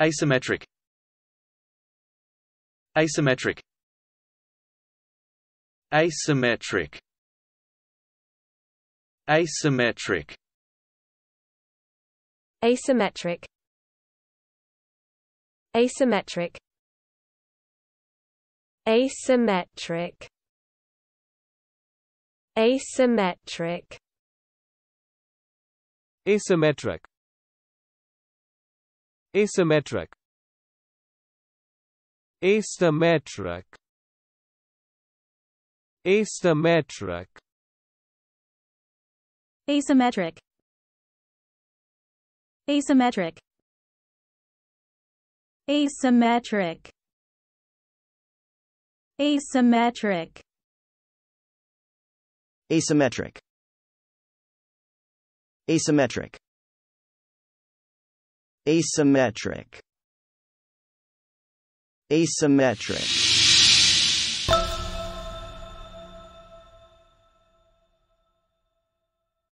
Asymmetric Asymmetric Asymmetric Asymmetric Asymmetric Asymmetric Asymmetric Asymmetric Asymmetric asymmetric asymmetric asymmetric asymmetric asymmetric asymmetric asymmetric asymmetric asymmetric Asymmetric Asymmetric